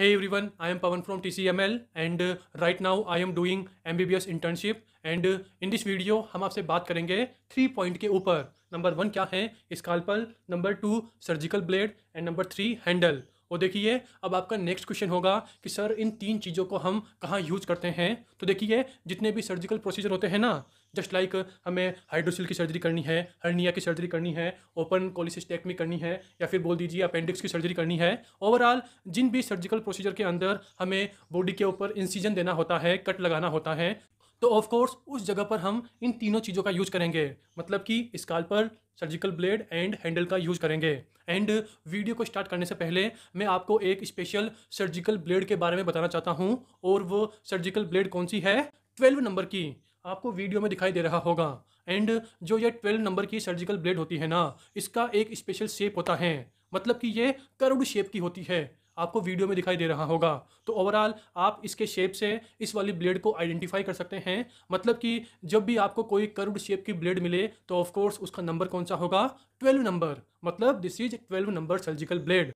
Hey everyone, I am Pavan from TCML and uh, right now I am doing MBBS internship and uh, in this video हम आपसे बात करेंगे three point के ऊपर number one क्या है scalpel number two surgical blade and number three handle और देखिए अब आपका नेक्स्ट क्वेश्चन होगा कि सर इन तीन चीज़ों को हम कहाँ यूज़ करते हैं तो देखिए जितने भी सर्जिकल प्रोसीजर होते हैं ना जस्ट लाइक हमें हाइड्रोसिल की सर्जरी करनी है हर्निया की सर्जरी करनी है ओपन में करनी है या फिर बोल दीजिए अपेंडिक्स की सर्जरी करनी है ओवरऑल जिन भी सर्जिकल प्रोसीजर के अंदर हमें बॉडी के ऊपर इंसीजन देना होता है कट लगाना होता है तो ऑफ कोर्स उस जगह पर हम इन तीनों चीज़ों का यूज करेंगे मतलब कि scalpel surgical blade and handle का यूज करेंगे एंड वीडियो को स्टार्ट करने से पहले मैं आपको एक स्पेशल सर्जिकल ब्लेड के बारे में बताना चाहता हूँ और वो सर्जिकल ब्लेड कौन सी है ट्वेल्व नंबर की आपको वीडियो में दिखाई दे रहा होगा एंड जो ये ट्वेल्व नंबर की सर्जिकल ब्लेड होती है ना इसका एक स्पेशल शेप होता है मतलब कि ये करुड़ शेप की होती है आपको वीडियो में दिखाई दे रहा होगा तो ओवरऑल आप इसके शेप से इस वाली ब्लेड को आइडेंटिफाई कर सकते हैं मतलब कि जब भी आपको कोई करुड शेप की ब्लेड मिले तो ऑफकोर्स उसका नंबर कौन सा होगा ट्वेल्व नंबर मतलब this is twelve number surgical blade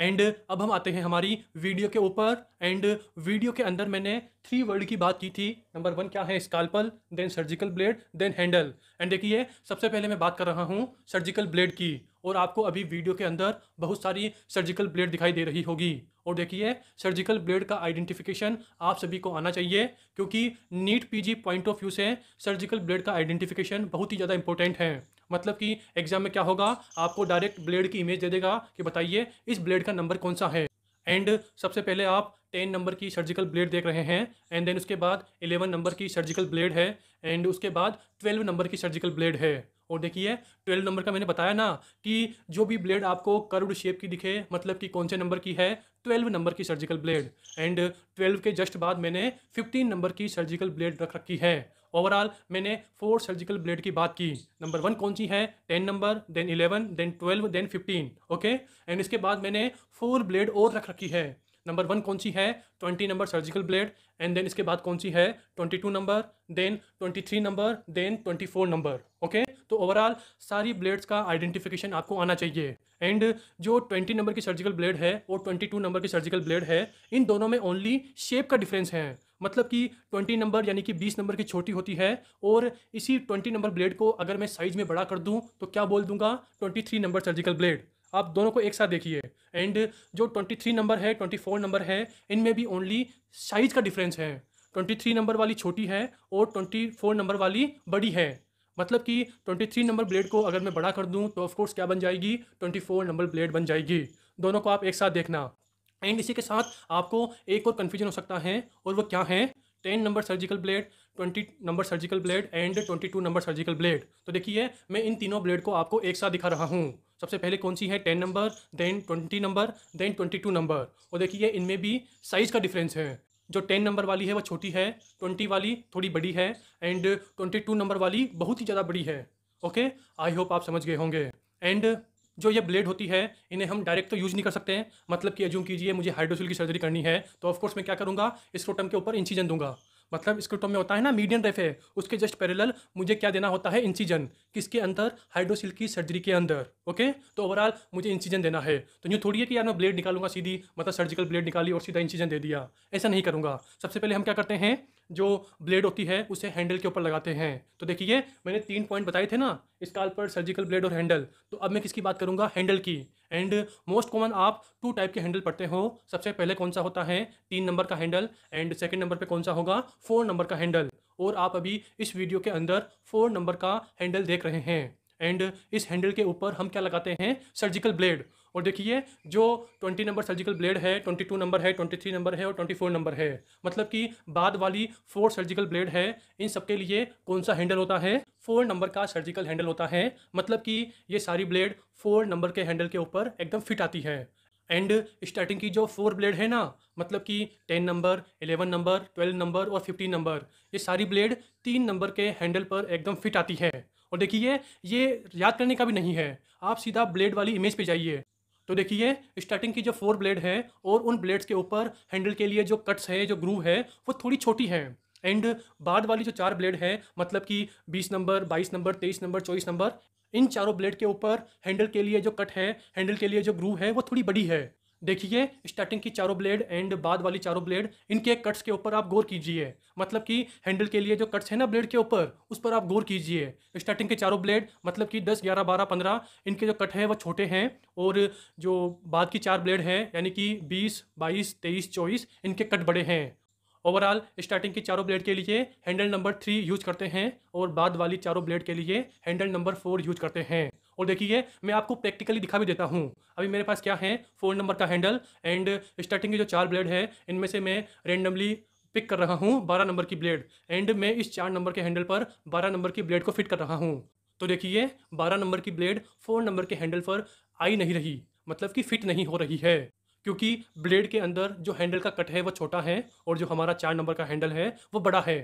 and अब हम आते हैं हमारी वीडियो के ऊपर एंड वीडियो के अंदर मैंने थ्री वर्ड की बात की थी नंबर वन क्या है scalpel then surgical blade then handle and देखिए सबसे पहले मैं बात कर रहा हूँ सर्जिकल ब्लेड की और आपको अभी वीडियो के अंदर बहुत सारी सर्जिकल ब्लेड दिखाई दे रही होगी और देखिए सर्जिकल ब्लेड का आइडेंटिफिकेशन आप सभी को आना चाहिए क्योंकि NEET PG point of view से सर्जिकल ब्लेड का आइडेंटिफिकेशन बहुत ही ज़्यादा इंपॉर्टेंट है मतलब कि एग्जाम में क्या होगा आपको डायरेक्ट ब्लेड की इमेज दे देगा कि बताइए इस ब्लेड का नंबर कौन सा है एंड सबसे पहले आप टेन नंबर की सर्जिकल ब्लेड देख रहे हैं एंड देन उसके बाद इलेवन नंबर की सर्जिकल ब्लेड है एंड उसके बाद ट्वेल्व नंबर की सर्जिकल ब्लेड है और देखिए ट्वेल्व नंबर का मैंने बताया ना कि जो भी ब्लेड आपको कर्व्ड शेप की दिखे मतलब कि कौन से नंबर की है ट्वेल्व नंबर की सर्जिकल ब्लेड एंड ट्वेल्व के जस्ट बाद मैंने फिफ्टीन नंबर की सर्जिकल ब्लेड रख रखी है ओवरऑल मैंने फोर सर्जिकल ब्लेड की बात की नंबर वन कौन सी है ten number then eleven then twelve then fifteen okay and इसके बाद मैंने फोर ब्लेड और रख रखी है नंबर वन कौन सी है twenty number surgical blade and then इसके बाद कौन सी है twenty two number then twenty three number then twenty four number okay तो ओवरऑल सारी ब्लेड्स का आइडेंटिफिकेशन आपको आना चाहिए एंड जो ट्वेंटी नंबर की सर्जिकल ब्लेड है और ट्वेंटी टू नंबर की सर्जिकल ब्लेड है इन दोनों में ओनली शेप का डिफरेंस है मतलब कि ट्वेंटी नंबर यानी कि बीस नंबर की छोटी होती है और इसी ट्वेंटी नंबर ब्लेड को अगर मैं साइज में बड़ा कर दूँ तो क्या बोल दूंगा twenty three number surgical blade आप दोनों को एक साथ देखिए एंड जो ट्वेंटी थ्री नंबर है ट्वेंटी फोर नंबर है इनमें भी ओनली साइज का डिफरेंस है ट्वेंटी थ्री नंबर वाली छोटी है और ट्वेंटी फोर नंबर वाली बड़ी है मतलब कि 23 नंबर ब्लेड को अगर मैं बड़ा कर दूं तो ऑफ कोर्स क्या बन जाएगी 24 नंबर ब्लेड बन जाएगी दोनों को आप एक साथ देखना एंड इसी के साथ आपको एक और कन्फ्यूजन हो सकता है और वो क्या है ten number surgical blade twenty number surgical blade and twenty two number surgical blade तो देखिए मैं इन तीनों ब्लेड को आपको एक साथ दिखा रहा हूँ सबसे पहले कौन सी है ten number then twenty number then twenty two number और देखिए इनमें भी साइज़ का डिफरेंस है जो टेन नंबर वाली है वो छोटी है ट्वेंटी वाली थोड़ी बड़ी है एंड ट्वेंटी टू नंबर वाली बहुत ही ज़्यादा बड़ी है ओके आई होप आप समझ गए होंगे एंड जो ये ब्लेड होती है इन्हें हम डायरेक्ट तो यूज नहीं कर सकते हैं मतलब कि अजूम कीजिए मुझे हाइड्रोसिल की सर्जरी करनी है तो ऑफकोर्स मैं क्या करूँगा स्क्रोटम के ऊपर इंसीजन दूंगा मतलब स्क्रोटम में होता है ना मीडियम रेफ है उसके जस्ट पैरेलल मुझे क्या देना होता है इंसीजन किसके अंदर हाइड्रोसिल की सर्जरी के अंदर ओके तो ओवरऑल मुझे इंसीजन देना है तो यूँ थोड़ी है कि यार मैं ब्लेड निकालूंगा सीधी मतलब सर्जिकल ब्लेड निकाली और सीधा इंसीजन दे दिया ऐसा नहीं करूँगा सबसे पहले हम क्या करते हैं जो ब्लेड होती है उसे हैंडल के ऊपर लगाते हैं तो देखिए मैंने तीन पॉइंट बताए थे ना पर सर्जिकल ब्लेड और हैंडल तो अब मैं किसकी बात करूंगा हैंडल की एंड मोस्ट कॉमन आप टू टाइप के हैंडल पढ़ते हो सबसे पहले कौन सा होता है तीन नंबर का हैंडल एंड सेकेंड नंबर पर कौन सा होगा फोर नंबर का हैंडल और आप अभी इस वीडियो के अंदर फोर नंबर का हैंडल देख रहे हैं एंड इस हैंडल के ऊपर हम क्या लगाते हैं सर्जिकल ब्लेड और देखिए जो ट्वेंटी नंबर सर्जिकल ब्लेड है ट्वेंटी टू नंबर है ट्वेंटी थ्री नंबर है और ट्वेंटी फोर नंबर है मतलब कि बाद वाली फोर सर्जिकल ब्लेड है इन सब के लिए कौन सा हैंडल होता है फोर नंबर का सर्जिकल हैंडल होता है मतलब कि ये सारी ब्लेड फोर नंबर के हैंडल के ऊपर एकदम फिट आती है एंड स्टार्टिंग की जो फोर ब्लेड है ना मतलब कि ten number eleven number twelve number और फिफ्टीन नंबर ये सारी ब्लेड तीन नंबर के हैंडल पर एकदम फिट आती है और देखिए ये याद करने का भी नहीं है आप सीधा ब्लेड वाली इमेज पे जाइए तो देखिए स्टार्टिंग की जो फोर ब्लेड है और उन ब्लेड्स के ऊपर हैंडल के लिए जो कट्स है जो ग्रूव है वो थोड़ी छोटी है एंड बाद वाली जो चार ब्लेड है मतलब कि बीस नंबर बाईस नंबर तेईस नंबर चौबीस नंबर इन चारों ब्लेड के ऊपर हैंडल के लिए जो कट है हैंडल के लिए जो ग्रूव है वो थोड़ी बड़ी है देखिए स्टार्टिंग की चारों ब्लेड एंड बाद वाली चारों ब्लेड इनके कट्स के ऊपर आप गौर कीजिए मतलब कि हैंडल के लिए जो कट्स है ना ब्लेड के ऊपर उस पर आप गौर कीजिए स्टार्टिंग के चारों ब्लेड मतलब कि दस ग्यारह बारह पंद्रह इनके जो कट हैं वो छोटे हैं और जो बाद की चार ब्लेड हैं यानी कि बीस बाईस तेईस चौबीस इनके कट बड़े हैं ओवरऑल स्टार्टिंग की चारों ब्लेड के लिए हैंडल नंबर थ्री यूज करते हैं और बाद वाली चारों ब्लेड के लिए हैंडल नंबर फोर यूज करते हैं और देखिए मैं आपको प्रैक्टिकली दिखा भी देता हूँ अभी मेरे पास क्या है फ़ोन नंबर का हैंडल एंड स्टार्टिंग के जो चार ब्लेड है इनमें से मैं रेंडमली पिक कर रहा हूँ बारह नंबर की ब्लेड एंड मैं इस चार नंबर के हैंडल पर बारह नंबर की ब्लेड को फिट कर रहा हूँ तो देखिए बारह नंबर की ब्लेड फोर नंबर के हैंडल पर आई नहीं रही मतलब कि फिट नहीं हो रही है क्योंकि ब्लेड के अंदर जो हैंडल का कट है वो छोटा है और जो हमारा चार नंबर का हैंडल है वो बड़ा है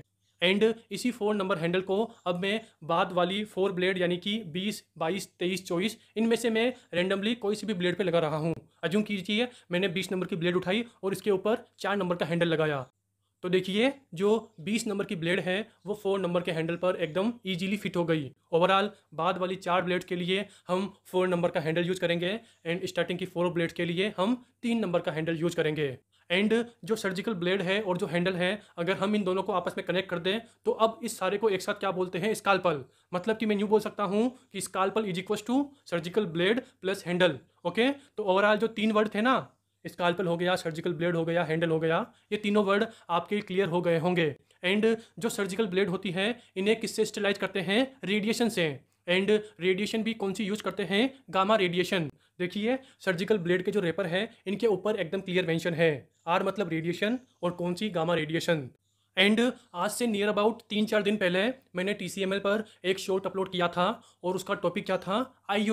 एंड इसी फ़ोन नंबर हैंडल को अब मैं बाद वाली फोर ब्लेड यानी कि बीस बाईस तेईस चौबीस इनमें से मैं रेंडमली कोई सी भी ब्लेड पे लगा रहा हूँ अजूम कीजिए मैंने बीस नंबर की ब्लेड उठाई और इसके ऊपर चार नंबर का हैंडल लगाया तो देखिए जो 20 नंबर की ब्लेड है वो फोर नंबर के हैंडल पर एकदम इजीली फिट हो गई ओवरऑल बाद वाली चार ब्लेड के लिए हम फोर नंबर का हैंडल यूज़ करेंगे एंड स्टार्टिंग की फोर ब्लेड के लिए हम तीन नंबर का हैंडल यूज़ करेंगे एंड जो सर्जिकल ब्लेड है और जो हैंडल है अगर हम इन दोनों को आपस में कनेक्ट कर दें तो अब इस सारे को एक साथ क्या बोलते हैं स्काल्पल मतलब कि मैं यूँ बोल सकता हूँ कि scalpel is equal to surgical blade plus handle okay तो ओवरऑल जो तीन वर्ड थे ना स्काल्पल हो गया सर्जिकल ब्लेड हो गया हैंडल हो गया ये तीनों वर्ड आपके क्लियर हो गए होंगे एंड जो सर्जिकल ब्लेड होती है इन्हें किससे स्टेलाइज करते हैं रेडिएशन से एंड रेडिएशन भी कौन सी यूज करते हैं गामा रेडिएशन देखिए सर्जिकल ब्लेड के जो रेपर है इनके ऊपर एकदम क्लियर मेंशन है आर मतलब रेडिएशन और कौन सी गामा रेडिएशन एंड आज से नियर अबाउट तीन चार दिन पहले मैंने टी पर एक शॉर्ट अपलोड किया था और उसका टॉपिक क्या था आई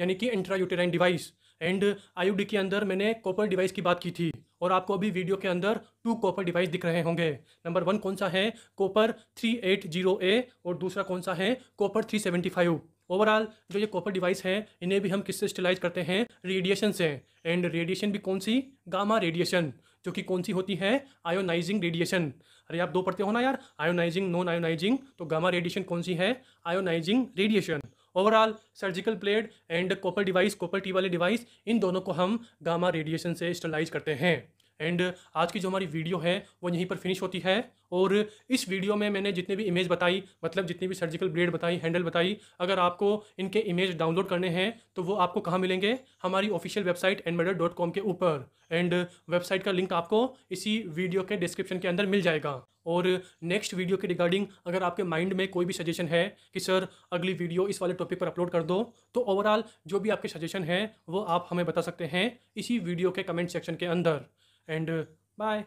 यानी कि इंट्रायूटेराइन डिवाइस एंड आई के अंदर मैंने कॉपर डिवाइस की बात की थी और आपको अभी वीडियो के अंदर टू कॉपर डिवाइस दिख रहे होंगे नंबर वन कौन सा है copper three eight zero A और दूसरा कौन सा है copper three seventy five overall जो ये कॉपर डिवाइस हैं इन्हें भी हम किससे स्टेलाइज करते हैं रेडिएशन से एंड रेडिएशन भी कौन सी गामा रेडिएशन जो कि कौन सी होती है आयोनाइजिंग रेडिएशन अरे आप दो पढ़ते हो ना यार आयोनाइजिंग नॉन आयोनाइजिंग तो गामा रेडिएशन कौन सी है ionising radiation overall surgical plate and copper device copper T वाले डिवाइस इन दोनों को हम गामा रेडिएशन से स्टेलाइज करते हैं एंड uh, आज की जो हमारी वीडियो है वो यहीं पर फिनिश होती है और इस वीडियो में मैंने जितने भी इमेज बताई मतलब जितनी भी सर्जिकल ब्लेड बताई हैंडल बताई अगर आपको इनके इमेज डाउनलोड करने हैं तो वो आपको कहाँ मिलेंगे हमारी official website and dot com के ऊपर एंड वेबसाइट uh, का लिंक आपको इसी वीडियो के डिस्क्रिप्शन के अंदर मिल जाएगा और नेक्स्ट वीडियो के रिगार्डिंग अगर आपके माइंड में कोई भी सजेशन है कि सर अगली वीडियो इस वाले टॉपिक पर अपलोड कर दो तो ओवरऑल जो भी आपके सजेशन है वो आप हमें बता सकते हैं इसी वीडियो के कमेंट सेक्शन के अंदर and uh, bye